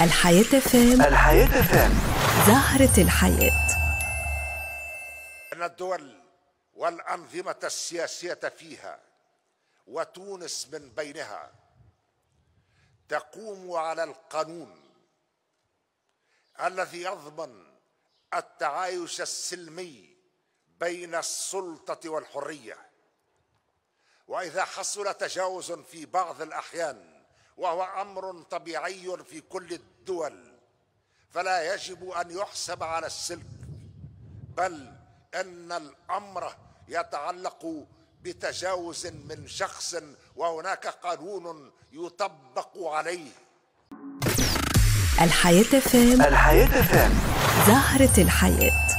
الحياة فهم الحياة فهم زهرة الحياة أن الدول والأنظمة السياسية فيها وتونس من بينها تقوم على القانون الذي يضمن التعايش السلمي بين السلطة والحرية وإذا حصل تجاوز في بعض الأحيان وهو امر طبيعي في كل الدول فلا يجب ان يحسب على السلك بل ان الامر يتعلق بتجاوز من شخص وهناك قانون يطبق عليه الحياه فهم الحياه فهم زهره الحياه